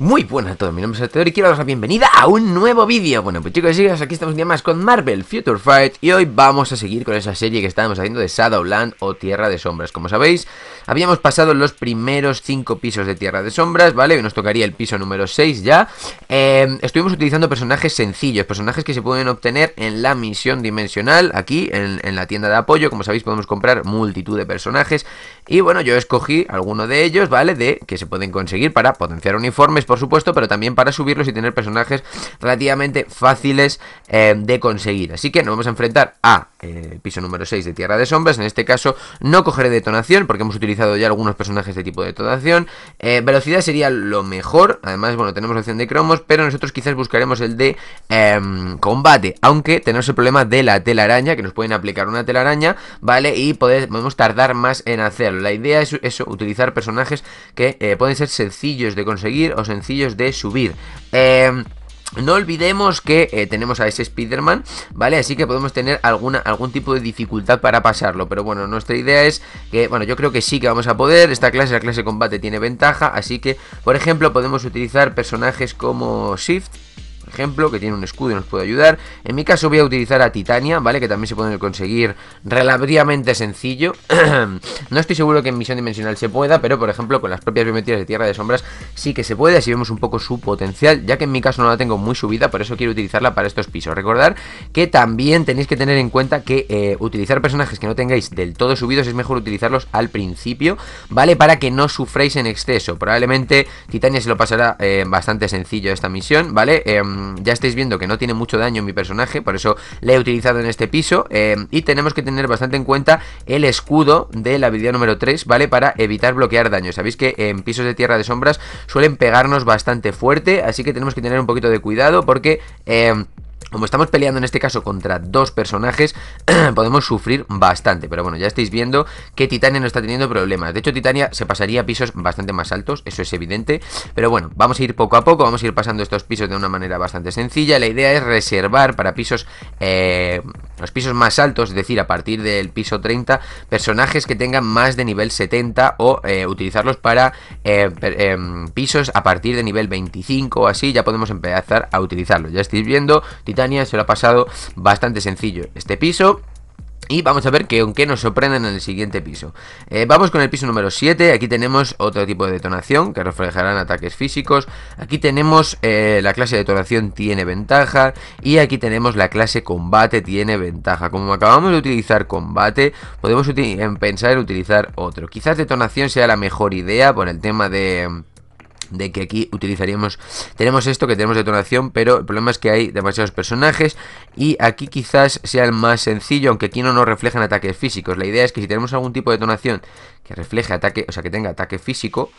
Muy buenas a todos, mi nombre es Teor y quiero daros la bienvenida a un nuevo vídeo Bueno pues chicos y chicas, aquí estamos un día más con Marvel Future Fight Y hoy vamos a seguir con esa serie que estábamos haciendo de Shadowland o Tierra de Sombras Como sabéis, habíamos pasado los primeros 5 pisos de Tierra de Sombras, ¿vale? Hoy nos tocaría el piso número 6 ya em, Estuvimos utilizando personajes sencillos, personajes que se pueden obtener en la misión dimensional Aquí en la tienda de apoyo, como sabéis podemos comprar multitud de personajes Y bueno, yo escogí alguno de ellos, ¿vale? De que se pueden conseguir para potenciar uniformes por supuesto, pero también para subirlos y tener personajes relativamente fáciles eh, de conseguir. Así que nos vamos a enfrentar a eh, piso número 6 de Tierra de Sombras. En este caso no cogeré detonación porque hemos utilizado ya algunos personajes de tipo de detonación. Eh, velocidad sería lo mejor. Además, bueno, tenemos la opción de cromos, pero nosotros quizás buscaremos el de em, combate. Aunque tenemos el problema de la telaraña, que nos pueden aplicar una telaraña, ¿vale? Y podemos tardar más en hacerlo. La idea es eso, utilizar personajes que pueden ser sencillos de conseguir o sencillos sencillos de subir. Em, no olvidemos que eh, tenemos a ese Spider-Man, ¿vale? Así que podemos tener alguna, algún tipo de dificultad para pasarlo. Pero bueno, nuestra idea es que, bueno, yo creo que sí que vamos a poder. Esta clase, la clase combate, tiene ventaja. Así que, por ejemplo, podemos utilizar personajes como Shift, ejemplo, que tiene un escudo y nos puede ayudar. En mi caso voy a utilizar a Titania, ¿vale? Que también se puede conseguir relativamente sencillo. no estoy seguro que en misión dimensional se pueda, pero por ejemplo con las propias biometrías de Tierra de Sombras sí que se puede, así vemos un poco su potencial, ya que en mi caso no la tengo muy subida, por eso quiero utilizarla para estos pisos. Recordar que también tenéis que tener en cuenta que eh, utilizar personajes que no tengáis del todo subidos es mejor utilizarlos al principio, ¿vale? Para que no sufráis en exceso. Probablemente Titania se lo pasará eh, bastante sencillo esta misión, ¿vale? Eh, Mm, ya estáis viendo que no tiene mucho daño mi personaje, por eso le he utilizado en este piso. Eh, y tenemos que tener bastante en cuenta el escudo de la habilidad número 3, ¿vale? Para evitar bloquear daño. Sabéis que en pisos de tierra de sombras suelen pegarnos bastante fuerte, así que tenemos que tener un poquito de cuidado porque... Eh, como estamos peleando en este caso contra dos personajes, podemos sufrir bastante. Pero bueno, ya estáis viendo que Titania no está teniendo problemas. De hecho, Titania se pasaría a pisos bastante más altos, eso es evidente. Pero bueno, vamos a ir poco a poco, vamos a ir pasando estos pisos de una manera bastante sencilla. La idea es reservar para pisos, eh, los pisos más altos, es decir, a partir del piso 30, personajes que tengan más de nivel 70 o eh, utilizarlos para eh, pisos a partir de nivel 25 o así. Ya podemos empezar a utilizarlos. Ya estáis viendo, se lo ha pasado bastante sencillo este piso. Y vamos a ver que, aunque nos sorprenden en el siguiente piso. Eh, vamos con el piso número 7. Aquí tenemos otro tipo de detonación que reflejarán ataques físicos. Aquí tenemos eh, la clase de detonación tiene ventaja. Y aquí tenemos la clase combate tiene ventaja. Como acabamos de utilizar combate, podemos em, pensar en utilizar otro. Quizás detonación sea la mejor idea por el tema de em, de que aquí utilizaríamos tenemos esto que tenemos detonación pero el problema es que hay demasiados personajes y aquí quizás sea el más sencillo aunque aquí no nos reflejan ataques físicos la idea es que si tenemos algún tipo de detonación que refleje ataque o sea que tenga ataque físico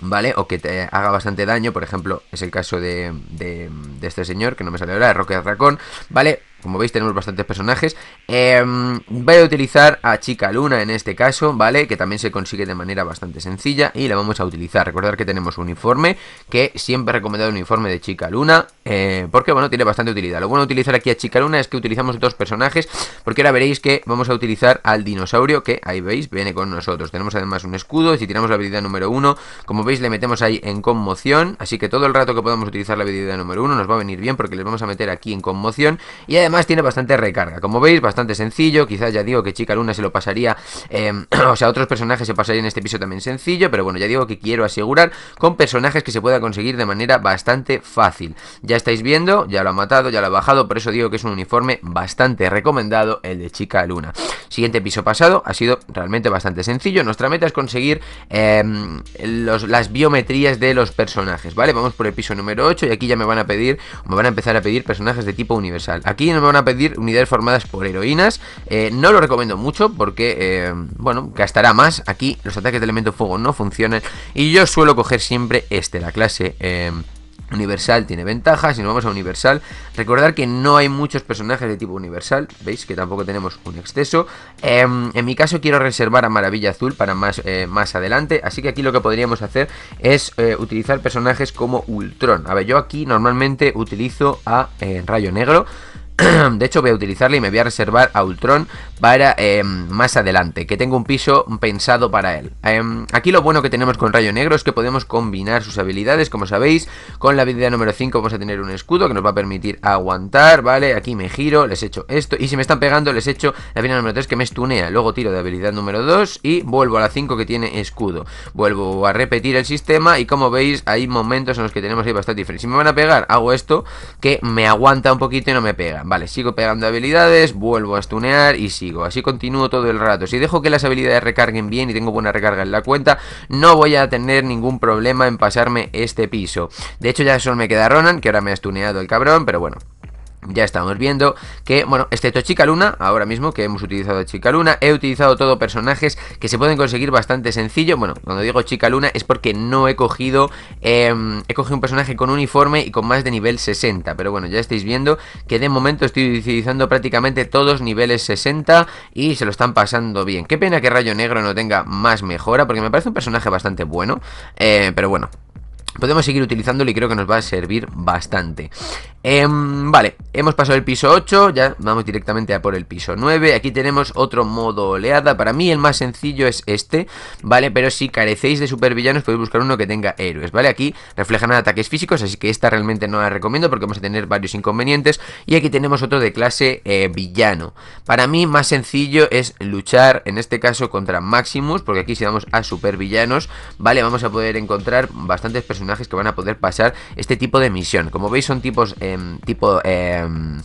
¿Vale? O que te haga bastante daño, por ejemplo, es el caso de, de, este señor, que no me sale ahora, de Roque Dracón, ¿vale? Como veis tenemos bastantes personajes. Em, voy a utilizar a Chica Luna en este caso, ¿vale? Que también se consigue de manera bastante sencilla y la vamos a utilizar. Recordar que tenemos un uniforme, que siempre he recomendado un uniforme de Chica Luna, eh, porque bueno, tiene bastante utilidad. Lo bueno de utilizar aquí a Chica Luna es que utilizamos dos personajes, porque ahora veréis que vamos a utilizar al dinosaurio, que ahí veis, viene con nosotros. Tenemos además un escudo, y si tiramos la habilidad número uno como veis le metemos ahí en conmoción, así que todo el rato que podamos utilizar la habilidad número uno nos va a venir bien, porque les vamos a meter aquí en conmoción, y además tiene bastante recarga. Como veis, bastante sencillo. Quizás ya digo que Chica Luna se lo pasaría, em, o sea, otros personajes se pasarían en este piso también sencillo, pero bueno, ya digo que quiero asegurar con personajes que se pueda conseguir de manera bastante fácil. Ya estáis viendo, ya lo ha matado, ya lo ha bajado, por eso digo que es un uniforme bastante recomendado el de Chica Luna. Siguiente piso pasado, ha sido realmente bastante sencillo. Nuestra meta es conseguir em, las biometrías de los personajes, ¿vale? Vamos por el piso número 8 y aquí ya me van a pedir, me van a empezar a pedir personajes de tipo universal. Aquí no me van a pedir unidades formadas por heroínas. Eh, no lo recomiendo mucho porque, eh, bueno, gastará más. Aquí los ataques de elemento fuego no funcionan. Y yo suelo coger siempre este, la clase... Eh, universal tiene ventajas, y nos vamos a Universal, recordar que no hay muchos personajes de tipo Universal, veis que tampoco tenemos un exceso. Em, en mi caso quiero reservar a Maravilla Azul para más, más adelante, así que aquí lo que podríamos hacer es utilizar personajes como Ultron. A ver, yo aquí normalmente utilizo a Rayo Negro, de hecho voy a utilizarla y me voy a reservar a Ultron para em, más adelante, que tengo un piso pensado para él. Em, aquí lo bueno que tenemos con Rayo Negro es que podemos combinar sus habilidades, como sabéis, con la habilidad número 5 vamos a tener un escudo que nos va a permitir aguantar, ¿vale? Aquí me giro, les echo esto, y si me están pegando les echo la habilidad número 3 que me estunea, luego tiro de habilidad número 2 y vuelvo a la 5 que tiene escudo. Vuelvo a repetir el sistema y como veis hay momentos en los que tenemos ahí bastante diferentes, Si me van a pegar, hago esto que me aguanta un poquito y no me pega vale, sigo pegando habilidades, vuelvo a stunear y sigo. Así continúo todo el rato. Si dejo que las habilidades recarguen bien y tengo buena recarga en la cuenta, no voy a tener ningún problema en pasarme este piso. De hecho, ya solo me queda Ronan, que ahora me ha stuneado el cabrón, pero bueno, ya estamos viendo que, bueno, excepto Chica Luna, ahora mismo que hemos utilizado Chica Luna, he utilizado todo personajes que se pueden conseguir bastante sencillo. Bueno, cuando digo Chica Luna es porque no he cogido, em, he cogido un personaje con uniforme y con más de nivel 60. Pero bueno, ya estáis viendo que de momento estoy utilizando prácticamente todos niveles 60 y se lo están pasando bien. Qué pena que Rayo Negro no tenga más mejora porque me parece un personaje bastante bueno. Eh, pero bueno, Podemos seguir utilizándolo y creo que nos va a servir bastante. Em, vale, hemos pasado el piso 8, ya vamos directamente a por el piso 9. Aquí tenemos otro modo oleada. Para mí el más sencillo es este, ¿vale? Pero si carecéis de supervillanos podéis buscar uno que tenga héroes, ¿vale? Aquí reflejan ataques físicos, así que esta realmente no la recomiendo porque vamos a tener varios inconvenientes. Y aquí tenemos otro de clase eh, villano. Para mí más sencillo es luchar, en este caso, contra Maximus, porque aquí si vamos a supervillanos, ¿vale? Vamos a poder encontrar bastantes personajes que van a poder pasar este tipo de misión. Como veis son tipos, eh, tipo... Em,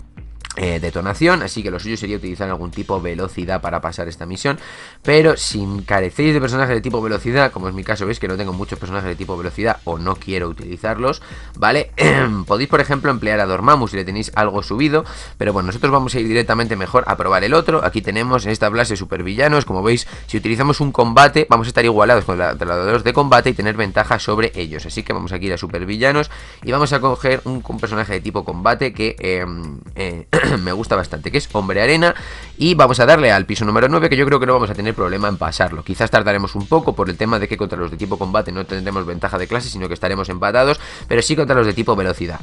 eh, detonación, así que lo suyo sería utilizar algún tipo de velocidad para pasar esta misión, pero si carecéis de personajes de tipo velocidad, como es mi caso, veis que no tengo muchos personajes de tipo velocidad o no quiero utilizarlos, ¿vale? Podéis, por ejemplo, emplear a Dormammu si le tenéis algo subido, pero bueno, nosotros vamos a ir directamente mejor a probar el otro, aquí tenemos en esta clase supervillanos, como veis, si utilizamos un combate, vamos a estar igualados con los de combate y tener ventaja sobre ellos, así que vamos a ir a supervillanos y vamos a coger un, personaje de tipo combate que... Em, eh, me gusta bastante, que es Hombre Arena. Y vamos a darle al piso número 9, que yo creo que no vamos a tener problema en pasarlo. Quizás tardaremos un poco por el tema de que contra los de tipo combate no tendremos ventaja de clase, sino que estaremos empatados, pero sí contra los de tipo velocidad.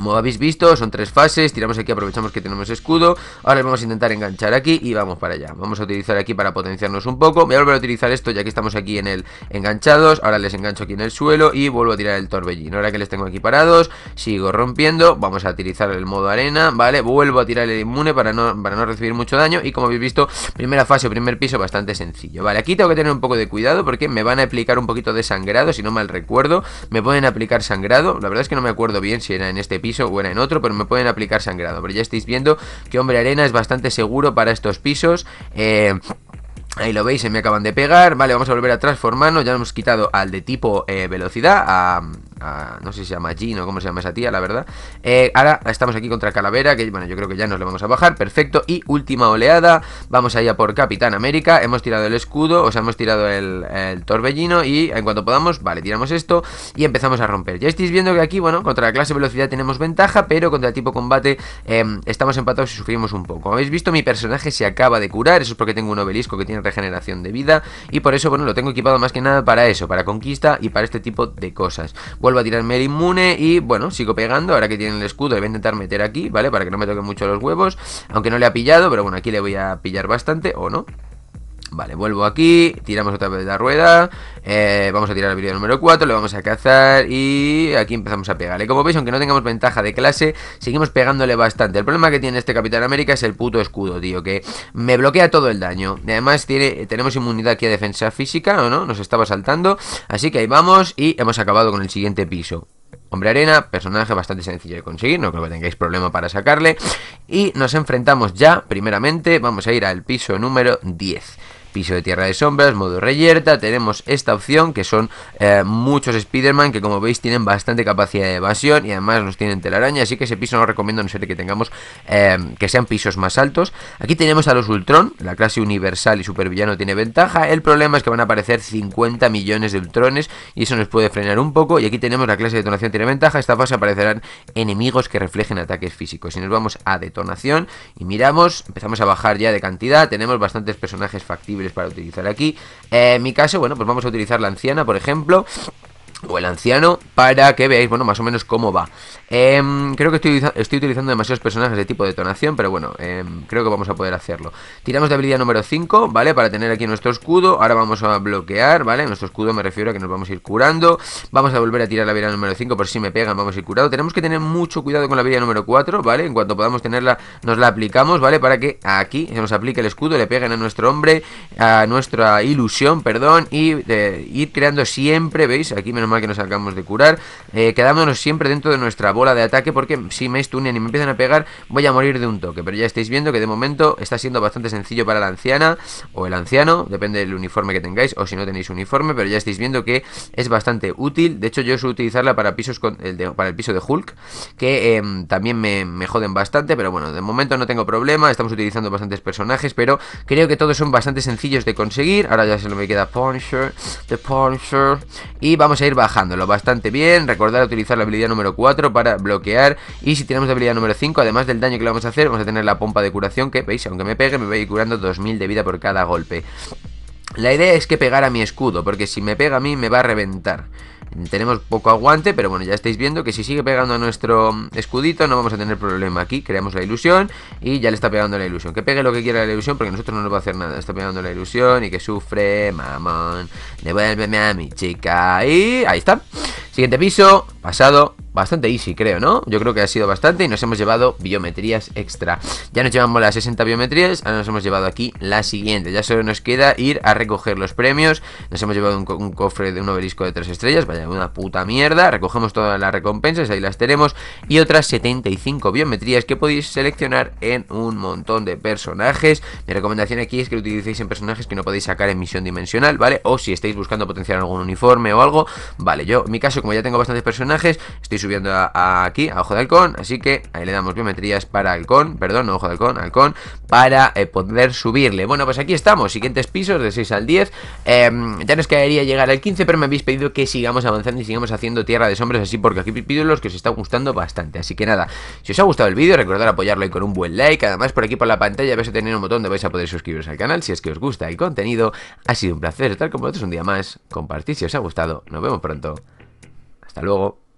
Como habéis visto, son tres fases, tiramos aquí, aprovechamos que tenemos escudo Ahora vamos a intentar enganchar aquí y vamos para allá Vamos a utilizar aquí para potenciarnos un poco Voy a volver a utilizar esto ya que estamos aquí en el enganchados Ahora les engancho aquí en el suelo y vuelvo a tirar el torbellino Ahora que les tengo aquí parados, sigo rompiendo Vamos a utilizar el modo arena, ¿vale? Vuelvo a tirar el inmune para no, para no recibir mucho daño Y como habéis visto, primera fase o primer piso bastante sencillo Vale, aquí tengo que tener un poco de cuidado porque me van a aplicar un poquito de sangrado Si no mal recuerdo, me pueden aplicar sangrado La verdad es que no me acuerdo bien si era en este piso piso o en otro, pero me pueden aplicar sangrado. Pero ya estáis viendo que Hombre Arena es bastante seguro para estos pisos. Eh, Ahí lo veis, se me acaban de pegar. Vale, vamos a volver a transformarnos. Ya hemos quitado al de tipo eh, velocidad, a, No sé si se llama Gino o cómo se llama esa tía, la verdad. Eh, ahora estamos aquí contra Calavera, que bueno, yo creo que ya nos lo vamos a bajar. Perfecto. Y última oleada. Vamos allá por Capitán América. Hemos tirado el escudo, o sea, hemos tirado el, torbellino. Y en cuanto podamos, vale, tiramos esto y empezamos a romper. Ya estáis viendo que aquí, bueno, contra la clase velocidad tenemos ventaja, pero contra el tipo combate em, estamos empatados y sufrimos un poco. Como habéis visto, mi personaje se acaba de curar. Eso es porque tengo un obelisco que tiene Generación de vida y por eso, bueno, lo tengo equipado más que nada para eso, para conquista y para este tipo de cosas. Vuelvo a tirarme el inmune y, bueno, sigo pegando, ahora que tiene el escudo le voy a intentar meter aquí, ¿vale? Para que no me toque mucho los huevos, aunque no le ha pillado, pero bueno, aquí le voy a pillar bastante, ¿o no? Vale, vuelvo aquí, tiramos otra vez la rueda, eh, vamos a tirar el vídeo número 4, le vamos a cazar y aquí empezamos a pegarle. Como veis, aunque no tengamos ventaja de clase, seguimos pegándole bastante. El problema que tiene este Capitán América es el puto escudo, tío, que me bloquea todo el daño. además tenemos inmunidad aquí a defensa física, ¿o no? Nos estaba saltando, así que ahí vamos y hemos acabado con el siguiente piso. Hombre arena, personaje bastante sencillo de conseguir, no creo que tengáis problema para sacarle. Y nos enfrentamos ya, primeramente, vamos a ir al piso número 10 piso de tierra de sombras, modo reyerta, tenemos esta opción que son eh, muchos Spider-Man que como veis tienen bastante capacidad de evasión y además nos tienen telaraña, así que ese piso no lo recomiendo no no ser que tengamos eh, que sean pisos más altos. Aquí tenemos a los Ultron, la clase universal y supervillano tiene ventaja, el problema es que van a aparecer 50 millones de Ultrones y eso nos puede frenar un poco y aquí tenemos la clase de detonación tiene ventaja, esta fase aparecerán enemigos que reflejen ataques físicos. Si nos vamos a detonación y miramos, empezamos a bajar ya de cantidad, tenemos bastantes personajes factibles para utilizar aquí. Eh, en mi caso, bueno, pues vamos a utilizar la anciana, por ejemplo o el anciano para que veáis, bueno, más o menos cómo va. Em, creo que estoy, estoy, utilizando demasiados personajes de tipo detonación, pero bueno, em, creo que vamos a poder hacerlo. Tiramos de habilidad número 5, ¿vale? Para tener aquí nuestro escudo. Ahora vamos a bloquear, ¿vale? Nuestro escudo me refiero a que nos vamos a ir curando. Vamos a volver a tirar la habilidad número 5 por si me pegan, vamos a ir curado. Tenemos que tener mucho cuidado con la habilidad número 4, ¿vale? En cuanto podamos tenerla, nos la aplicamos, ¿vale? Para que aquí se nos aplique el escudo, le peguen a nuestro hombre, a nuestra ilusión, perdón, y de, eh, ir creando siempre, ¿veis? Aquí menos mal que nos acabamos de curar. Eh, quedándonos siempre dentro de nuestra bola de ataque porque si me estunean y me empiezan a pegar voy a morir de un toque. Pero ya estáis viendo que de momento está siendo bastante sencillo para la anciana o el anciano, depende del uniforme que tengáis o si no tenéis uniforme, pero ya estáis viendo que es bastante útil. De hecho yo suelo utilizarla para, pisos con, el para el piso de Hulk, que em, también me, joden bastante, pero bueno, de momento no tengo problema, estamos utilizando bastantes personajes, pero creo que todos son bastante sencillos de conseguir. Ahora ya se me queda Punisher, The Punisher, y vamos a ir bajándolo bastante bien. Recordar utilizar la habilidad número 4 para bloquear. Y si tenemos la habilidad número 5, además del daño que le vamos a hacer, vamos a tener la pompa de curación que, veis, aunque me pegue, me ir curando 2000 de vida por cada golpe. La idea es que pegara a mi escudo, porque si me pega a mí me va a reventar. Tenemos poco aguante, pero bueno, ya estáis viendo que si sigue pegando a nuestro escudito no vamos a tener problema aquí. Creamos la ilusión y ya le está pegando la ilusión. Que pegue lo que quiera la ilusión porque nosotros no nos va a hacer nada. Está pegando la ilusión y que sufre, mamón. Devuélveme a mi chica. Y ahí está. Siguiente piso, pasado, Bastante easy, creo, ¿no? Yo creo que ha sido bastante y nos hemos llevado biometrías extra. Ya nos llevamos las 60 biometrías, ahora nos hemos llevado aquí la siguiente. Ya solo nos queda ir a recoger los premios. Nos hemos llevado un, cofre de un obelisco de tres estrellas, vaya una puta mierda. Recogemos todas las recompensas, ahí las tenemos. Y otras 75 biometrías que podéis seleccionar en un montón de personajes. Mi recomendación aquí es que lo utilicéis en personajes que no podéis sacar en misión dimensional, ¿vale? O si estáis buscando potenciar algún uniforme o algo, vale. Yo, en mi caso, como ya tengo bastantes personajes, estoy subiendo aquí, a Ojo de Halcón. Así que ahí le damos biometrías para Halcón, perdón, no Ojo de Halcón, Halcón, para eh, poder subirle. Bueno, pues aquí estamos, siguientes pisos de 6 al 10. Em, ya nos quedaría llegar al 15, pero me habéis pedido que sigamos avanzando y sigamos haciendo Tierra de Sombras así, porque aquí pido los que os está gustando bastante. Así que nada, si os ha gustado el vídeo, recordad apoyarlo y con un buen like. Además, por aquí por la pantalla vais a tener un botón donde vais a poder suscribiros al canal si es que os gusta el contenido. Ha sido un placer estar con vosotros un día más. Compartid si os ha gustado. Nos vemos pronto. Hasta luego.